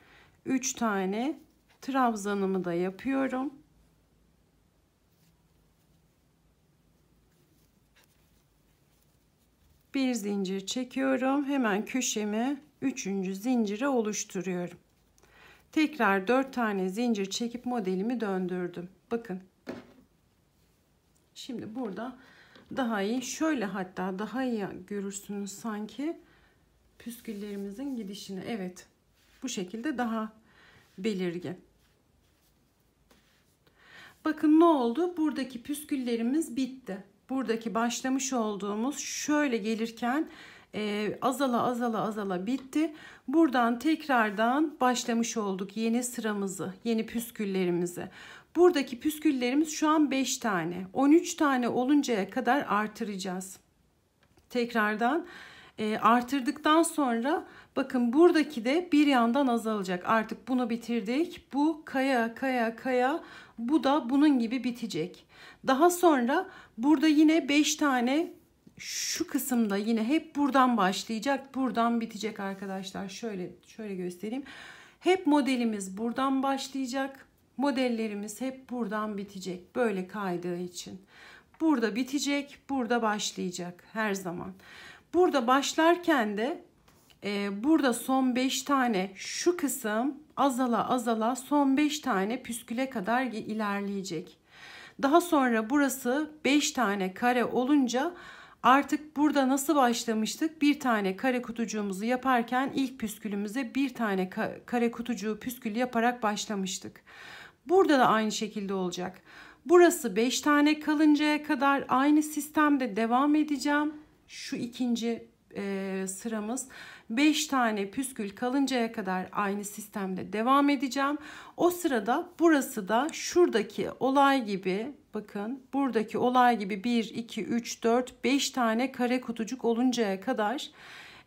3 tane trabzanımı da yapıyorum. bir zincir çekiyorum hemen köşemi üçüncü zincire oluşturuyorum tekrar dört tane zincir çekip modelimi döndürdüm bakın Şimdi burada daha iyi. Şöyle hatta daha iyi görürsünüz sanki püsküllerimizin gidişini. Evet. Bu şekilde daha belirgin. Bakın ne oldu? Buradaki püsküllerimiz bitti. Buradaki başlamış olduğumuz şöyle gelirken e, azala azala azala bitti. Buradan tekrardan başlamış olduk yeni sıramızı, yeni püsküllerimizi. Buradaki püsküllerimiz şu an 5 tane. 13 tane oluncaya kadar artıracağız. Tekrardan e, artırdıktan sonra bakın buradaki de bir yandan azalacak. Artık bunu bitirdik. Bu kaya kaya kaya bu da bunun gibi bitecek. Daha sonra burada yine 5 tane şu kısımda yine hep buradan başlayacak. Buradan bitecek arkadaşlar. Şöyle şöyle göstereyim. Hep modelimiz buradan başlayacak. Modellerimiz hep buradan bitecek. Böyle kaydığı için. Burada bitecek, burada başlayacak her zaman. Burada başlarken de e, burada son 5 tane şu kısım azala azala son 5 tane püsküle kadar ilerleyecek. Daha sonra burası 5 tane kare olunca artık burada nasıl başlamıştık? Bir tane kare kutucuğumuzu yaparken ilk püskülümüze bir tane kare kutucuğu püskül yaparak başlamıştık. Burada da aynı şekilde olacak. Burası 5 tane kalıncaya kadar aynı sistemde devam edeceğim. Şu ikinci e, sıramız 5 tane püskül kalıncaya kadar aynı sistemde devam edeceğim. O sırada burası da şuradaki olay gibi bakın buradaki olay gibi 1 2 3 4 5 tane kare kutucuk oluncaya kadar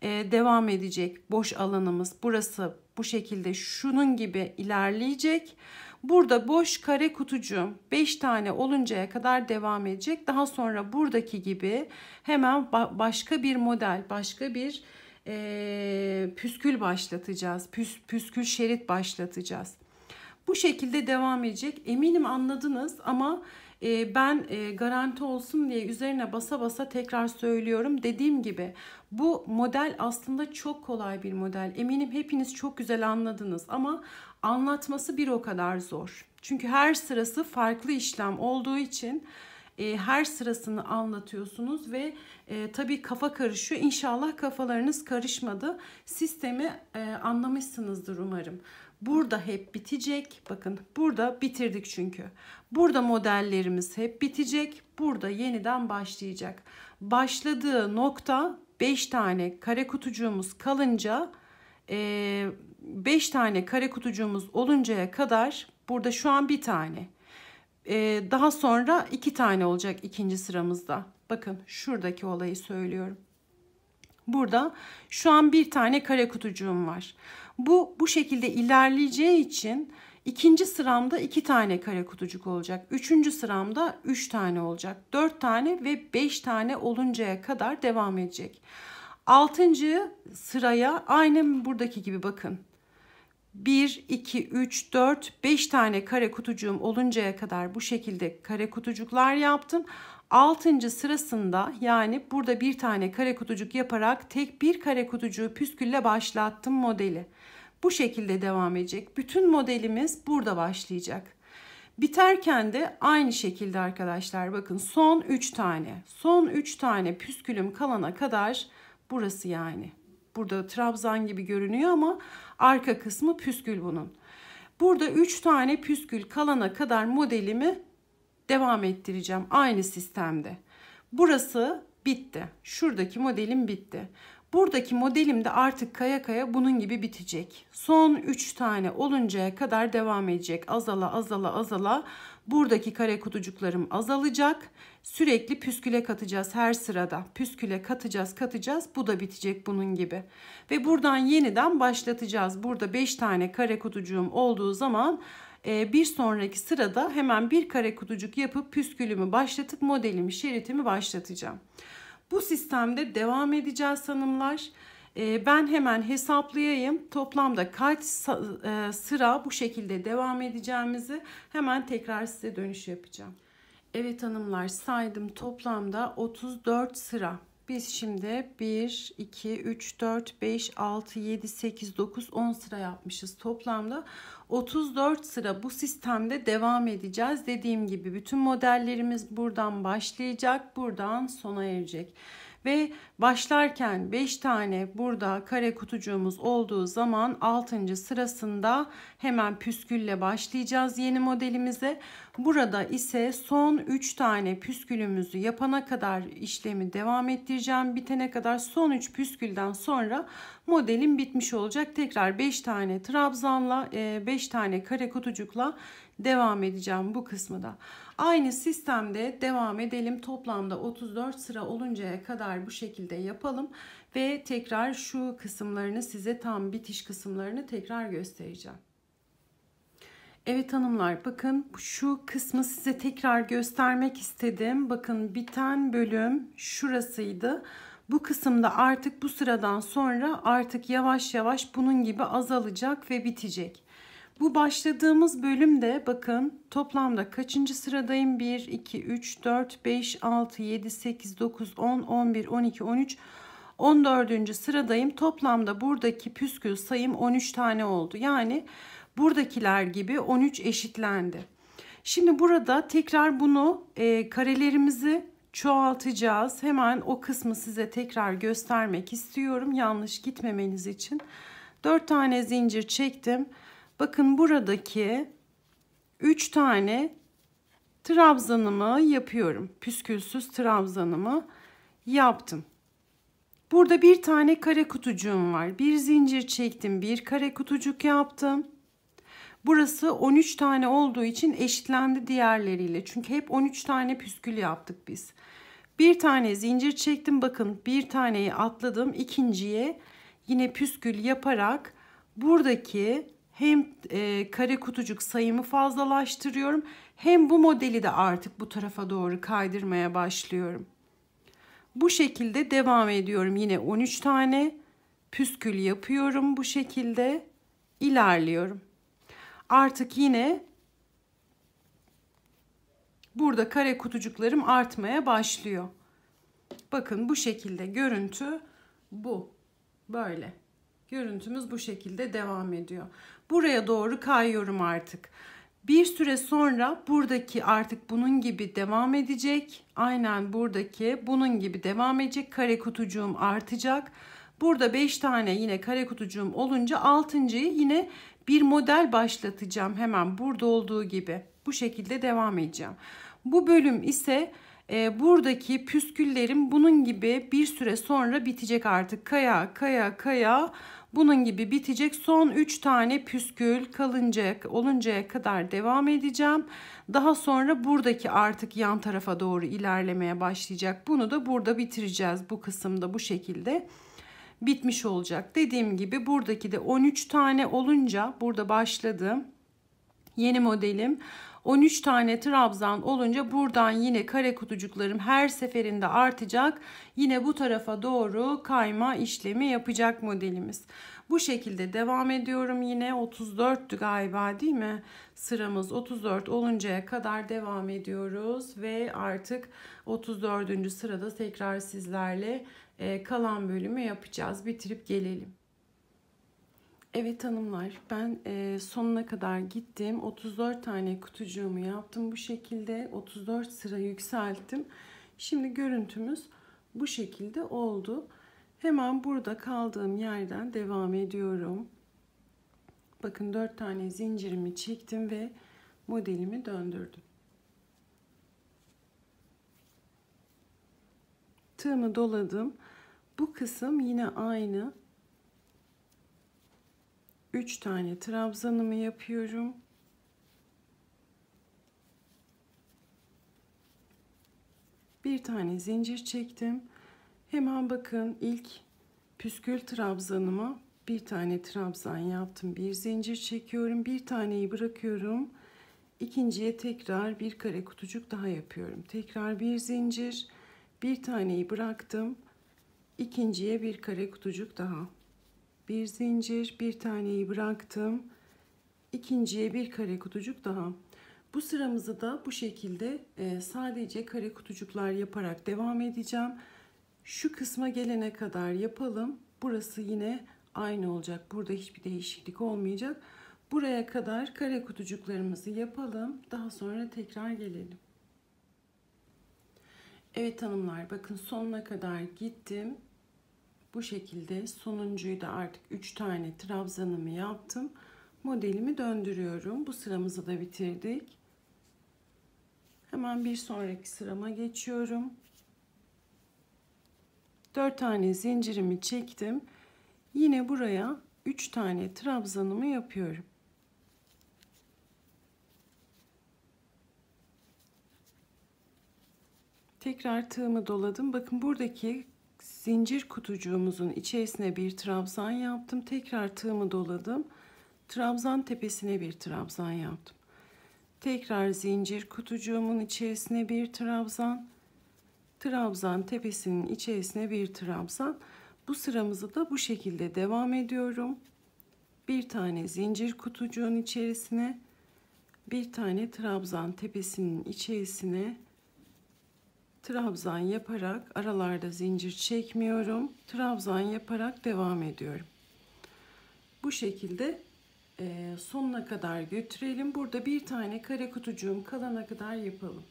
e, devam edecek boş alanımız. Burası bu şekilde şunun gibi ilerleyecek. Burada boş kare kutucuğum 5 tane oluncaya kadar devam edecek. Daha sonra buradaki gibi hemen başka bir model, başka bir e, püskül başlatacağız. Püs, püskül şerit başlatacağız. Bu şekilde devam edecek. Eminim anladınız ama e, ben e, garanti olsun diye üzerine basa basa tekrar söylüyorum. Dediğim gibi bu model aslında çok kolay bir model. Eminim hepiniz çok güzel anladınız ama anlatması bir o kadar zor. Çünkü her sırası farklı işlem olduğu için e, her sırasını anlatıyorsunuz ve tabii kafa karışıyor. İnşallah kafalarınız karışmadı. Sistemi anlamışsınızdır umarım. Burada hep bitecek. Bakın burada bitirdik çünkü. Burada modellerimiz hep bitecek. Burada yeniden başlayacak. Başladığı nokta 5 tane kare kutucuğumuz kalınca 5 e, tane kare kutucuğumuz oluncaya kadar burada şu an bir tane. E, daha sonra iki tane olacak ikinci sıramızda. Bakın şuradaki olayı söylüyorum. Burada şu an bir tane kare kutucuğum var. Bu bu şekilde ilerleyeceği için ikinci sıramda iki tane kare kutucuk olacak. Üçüncü sıramda üç tane olacak. Dört tane ve beş tane oluncaya kadar devam edecek. Altıncı sıraya aynen buradaki gibi bakın. 1, 2, 3, 4, 5 tane kare kutucuğum oluncaya kadar bu şekilde kare kutucuklar yaptım. 6. sırasında yani burada bir tane kare kutucuk yaparak tek bir kare kutucuğu püskülle başlattım modeli. Bu şekilde devam edecek. Bütün modelimiz burada başlayacak. Biterken de aynı şekilde arkadaşlar bakın son 3 tane. Son 3 tane püskülüm kalana kadar burası yani. Burada trabzan gibi görünüyor ama arka kısmı püskül bunun. Burada 3 tane püskül kalana kadar modelimi devam ettireceğim aynı sistemde. Burası bitti. Şuradaki modelim bitti. Buradaki modelim de artık kaya kaya bunun gibi bitecek. Son 3 tane oluncaya kadar devam edecek. Azala azala azala buradaki kare kutucuklarım azalacak. Sürekli püsküle katacağız her sırada. Püsküle katacağız katacağız bu da bitecek bunun gibi. Ve buradan yeniden başlatacağız. Burada 5 tane kare kutucuğum olduğu zaman ee, bir sonraki sırada hemen bir kare kutucuk yapıp püskülümü başlatıp modelimi şeritimi başlatacağım. Bu sistemde devam edeceğiz hanımlar. Ee, ben hemen hesaplayayım toplamda kaç e, sıra bu şekilde devam edeceğimizi hemen tekrar size dönüş yapacağım. Evet hanımlar saydım toplamda 34 sıra. Biz şimdi 1, 2, 3, 4, 5, 6, 7, 8, 9, 10 sıra yapmışız toplamda. 34 sıra bu sistemde devam edeceğiz. Dediğim gibi bütün modellerimiz buradan başlayacak, buradan sona erecek. Ve başlarken 5 tane burada kare kutucuğumuz olduğu zaman 6. sırasında hemen püskülle başlayacağız yeni modelimize. Burada ise son 3 tane püskülümüzü yapana kadar işlemi devam ettireceğim. Bitene kadar son 3 püskülden sonra modelim bitmiş olacak. Tekrar 5 tane trabzanla 5 e, tane kare kutucukla devam edeceğim bu kısmı da. Aynı sistemde devam edelim. Toplamda 34 sıra oluncaya kadar bu şekilde yapalım. Ve tekrar şu kısımlarını size tam bitiş kısımlarını tekrar göstereceğim. Evet hanımlar bakın şu kısmı size tekrar göstermek istedim. Bakın biten bölüm şurasıydı. Bu kısımda artık bu sıradan sonra artık yavaş yavaş bunun gibi azalacak ve bitecek. Bu başladığımız bölümde bakın toplamda kaçıncı sıradayım? 1, 2, 3, 4, 5, 6, 7, 8, 9, 10, 11, 12, 13, 14. sıradayım. Toplamda buradaki püskül sayım 13 tane oldu. Yani buradakiler gibi 13 eşitlendi. Şimdi burada tekrar bunu e, karelerimizi çoğaltacağız. Hemen o kısmı size tekrar göstermek istiyorum. Yanlış gitmemeniz için. 4 tane zincir çektim. Bakın buradaki 3 tane trabzanımı yapıyorum. Püskülsüz trabzanımı yaptım. Burada bir tane kare kutucuğum var. Bir zincir çektim, bir kare kutucuk yaptım. Burası 13 tane olduğu için eşitlendi diğerleriyle. Çünkü hep 13 tane püskül yaptık biz. Bir tane zincir çektim. Bakın bir taneyi atladım. ikinciye yine püskül yaparak buradaki hem e, kare kutucuk sayımı fazlalaştırıyorum hem bu modeli de artık bu tarafa doğru kaydırmaya başlıyorum. Bu şekilde devam ediyorum. Yine 13 tane püskül yapıyorum bu şekilde ilerliyorum. Artık yine burada kare kutucuklarım artmaya başlıyor. Bakın bu şekilde görüntü bu. Böyle. Görüntümüz bu şekilde devam ediyor buraya doğru kayıyorum artık. Bir süre sonra buradaki artık bunun gibi devam edecek. Aynen buradaki bunun gibi devam edecek. Kare kutucuğum artacak. Burada 5 tane yine kare kutucuğum olunca 6.yı yine bir model başlatacağım hemen burada olduğu gibi. Bu şekilde devam edeceğim. Bu bölüm ise e, buradaki püsküllerim bunun gibi bir süre sonra bitecek artık. Kaya kaya kaya bunun gibi bitecek. Son 3 tane püskül kalınca oluncaya kadar devam edeceğim. Daha sonra buradaki artık yan tarafa doğru ilerlemeye başlayacak. Bunu da burada bitireceğiz. Bu kısımda bu şekilde bitmiş olacak. Dediğim gibi buradaki de 13 tane olunca burada başladım. Yeni modelim 13 tane trabzan olunca buradan yine kare kutucuklarım her seferinde artacak. Yine bu tarafa doğru kayma işlemi yapacak modelimiz. Bu şekilde devam ediyorum yine 34'tü galiba değil mi? Sıramız 34 oluncaya kadar devam ediyoruz ve artık 34. sırada tekrar sizlerle e, kalan bölümü yapacağız. Bitirip gelelim. Evet hanımlar ben e, sonuna kadar gittim. 34 tane kutucuğumu yaptım bu şekilde. 34 sıra yükselttim. Şimdi görüntümüz bu şekilde oldu. Hemen burada kaldığım yerden devam ediyorum. Bakın 4 tane zincirimi çektim ve modelimi döndürdüm. Tığımı doladım. Bu kısım yine aynı 3 tane trabzanımı yapıyorum. Bir tane zincir çektim. Hemen bakın ilk püskül trabzanıma bir tane trabzan yaptım. Bir zincir çekiyorum. Bir taneyi bırakıyorum. İkinciye tekrar bir kare kutucuk daha yapıyorum. Tekrar bir zincir. Bir taneyi bıraktım. İkinciye bir kare kutucuk daha bir zincir bir taneyi bıraktım ikinciye bir kare kutucuk daha bu sıramızı da bu şekilde e, sadece kare kutucuklar yaparak devam edeceğim şu kısma gelene kadar yapalım burası yine aynı olacak burada hiçbir değişiklik olmayacak buraya kadar kare kutucuklarımızı yapalım daha sonra tekrar gelelim Evet hanımlar bakın sonuna kadar gittim bu şekilde sonuncuyu da artık 3 tane trabzanımı yaptım. Modelimi döndürüyorum. Bu sıramızı da bitirdik. Hemen bir sonraki sırama geçiyorum. 4 tane zincirimi çektim. Yine buraya 3 tane trabzanımı yapıyorum. Tekrar tığımı doladım. Bakın buradaki zincir kutucuğumuzun içerisine bir trabzan yaptım. Tekrar tığımı doladım. Trabzan tepesine bir trabzan yaptım. Tekrar zincir kutucuğumun içerisine bir trabzan. Trabzan tepesinin içerisine bir trabzan. Bu sıramızı da bu şekilde devam ediyorum. Bir tane zincir kutucuğun içerisine bir tane trabzan tepesinin içerisine trabzan yaparak aralarda zincir çekmiyorum. Trabzan yaparak devam ediyorum. Bu şekilde e, sonuna kadar götürelim. Burada bir tane kare kutucuğum kalana kadar yapalım.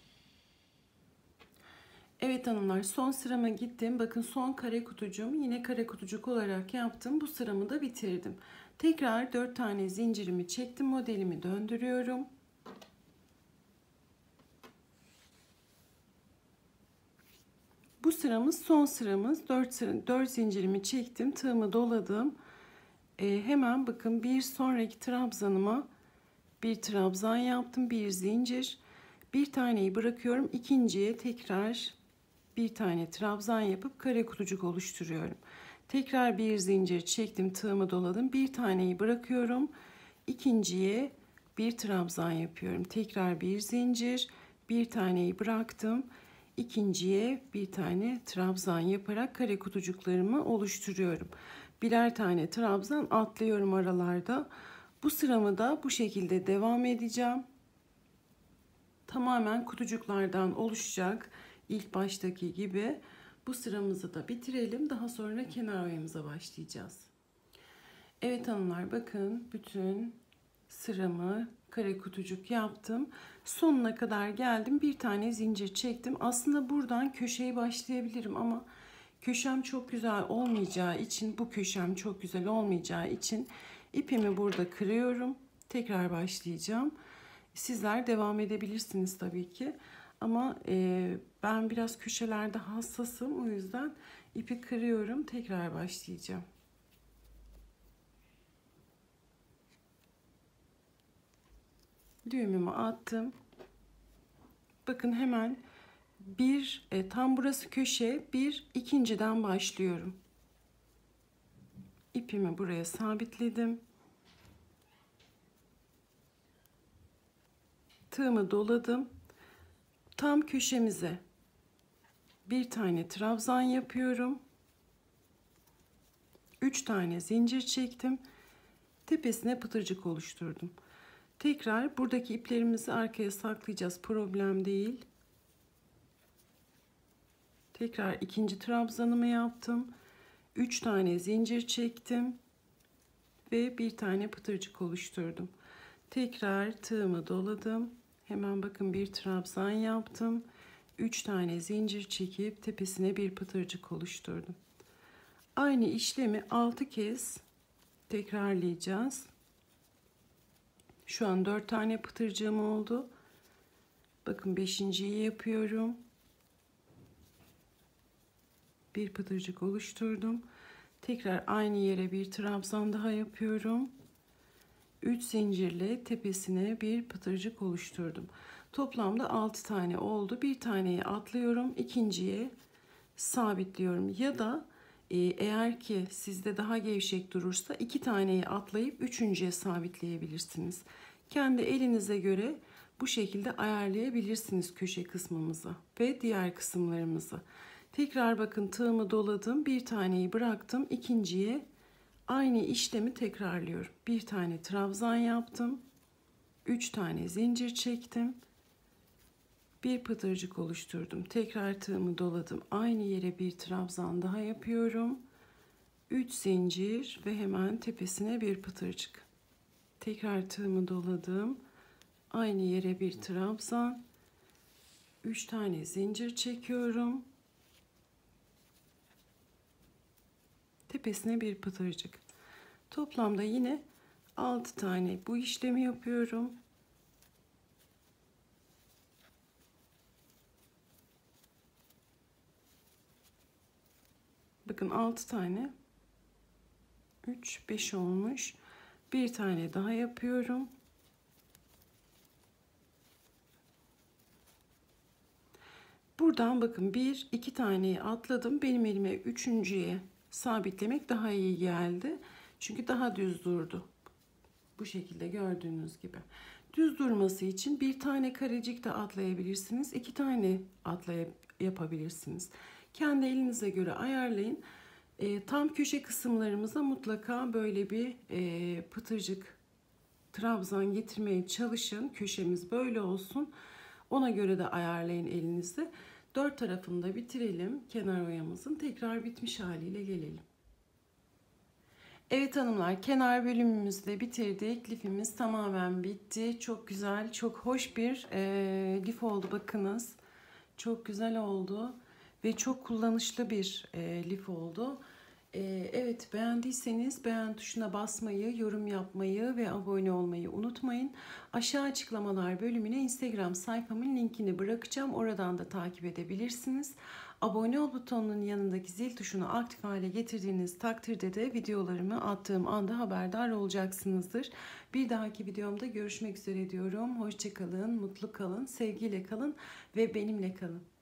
Evet hanımlar son sırama gittim. Bakın son kare kutucuğumu yine kare kutucuk olarak yaptım. Bu sıramı da bitirdim. Tekrar 4 tane zincirimi çektim. Modelimi döndürüyorum. Bu sıramız son sıramız. 4 sıra, 4 zincirimi çektim, tığımı doladım. Ee, hemen bakın bir sonraki trabzanıma bir trabzan yaptım, bir zincir. Bir taneyi bırakıyorum, ikinciye tekrar bir tane trabzan yapıp kare kutucuk oluşturuyorum. Tekrar bir zincir çektim, tığımı doladım. Bir taneyi bırakıyorum. İkinciye bir trabzan yapıyorum. Tekrar bir zincir, bir taneyi bıraktım ikinciye bir tane trabzan yaparak kare kutucuklarımı oluşturuyorum. Birer tane trabzan atlıyorum aralarda. Bu sıramı da bu şekilde devam edeceğim. Tamamen kutucuklardan oluşacak ilk baştaki gibi. Bu sıramızı da bitirelim. Daha sonra kenar oyamıza başlayacağız. Evet hanımlar bakın bütün sıramı kare kutucuk yaptım sonuna kadar geldim bir tane zincir çektim aslında buradan köşeyi başlayabilirim ama köşem çok güzel olmayacağı için bu köşem çok güzel olmayacağı için ipimi burada kırıyorum tekrar başlayacağım sizler devam edebilirsiniz tabii ki ama e, ben biraz köşelerde hassasım o yüzden ipi kırıyorum tekrar başlayacağım düğümümü attım. Bakın hemen bir e, tam burası köşe bir ikinciden başlıyorum. İpimi buraya sabitledim. Tığımı doladım. Tam köşemize bir tane trabzan yapıyorum. Üç tane zincir çektim. Tepesine pıtırcık oluşturdum. Tekrar buradaki iplerimizi arkaya saklayacağız. Problem değil. Tekrar ikinci trabzanımı yaptım. 3 tane zincir çektim ve bir tane pıtırcık oluşturdum. Tekrar tığımı doladım. Hemen bakın bir trabzan yaptım. 3 tane zincir çekip tepesine bir pıtırcık oluşturdum. Aynı işlemi 6 kez tekrarlayacağız. Şu an 4 tane pıtırcığım oldu. Bakın 5.yi yapıyorum. Bir pıtırcık oluşturdum. Tekrar aynı yere bir trabzan daha yapıyorum. 3 zincirle tepesine bir pıtırcık oluşturdum. Toplamda 6 tane oldu. Bir taneyi atlıyorum. ikinciye sabitliyorum. Ya da ee, eğer ki sizde daha gevşek durursa iki taneyi atlayıp üçüncüye sabitleyebilirsiniz. Kendi elinize göre bu şekilde ayarlayabilirsiniz köşe kısmımızı ve diğer kısımlarımızı. Tekrar bakın tığımı doladım. Bir taneyi bıraktım. ikinciye aynı işlemi tekrarlıyorum. Bir tane trabzan yaptım. Üç tane zincir çektim bir pıtırcık oluşturdum. Tekrar tığımı doladım. Aynı yere bir trabzan daha yapıyorum. 3 zincir ve hemen tepesine bir pıtırcık. Tekrar tığımı doladım. Aynı yere bir trabzan. 3 tane zincir çekiyorum. Tepesine bir pıtırcık. Toplamda yine 6 tane bu işlemi yapıyorum. Bakın 6 tane 3 5 olmuş. Bir tane daha yapıyorum. Buradan bakın bir iki taneyi atladım. Benim elime üçüncüye sabitlemek daha iyi geldi. Çünkü daha düz durdu. Bu şekilde gördüğünüz gibi. Düz durması için bir tane karecik de atlayabilirsiniz. iki tane atlayıp yapabilirsiniz. Kendi elinize göre ayarlayın. E, tam köşe kısımlarımıza mutlaka böyle bir e, pıtırcık trabzan getirmeye çalışın. Köşemiz böyle olsun. Ona göre de ayarlayın elinizi. Dört tarafını da bitirelim. Kenar oyamızın tekrar bitmiş haliyle gelelim. Evet hanımlar kenar bölümümüzde bitirdik. Lifimiz tamamen bitti. Çok güzel, çok hoş bir e, lif oldu bakınız. Çok güzel oldu ve çok kullanışlı bir e, lif oldu. E, evet beğendiyseniz beğen tuşuna basmayı, yorum yapmayı ve abone olmayı unutmayın. Aşağı açıklamalar bölümüne Instagram sayfamın linkini bırakacağım. Oradan da takip edebilirsiniz. Abone ol butonunun yanındaki zil tuşunu aktif hale getirdiğiniz takdirde de videolarımı attığım anda haberdar olacaksınızdır. Bir dahaki videomda görüşmek üzere diyorum. Hoşçakalın, mutlu kalın, sevgiyle kalın ve benimle kalın.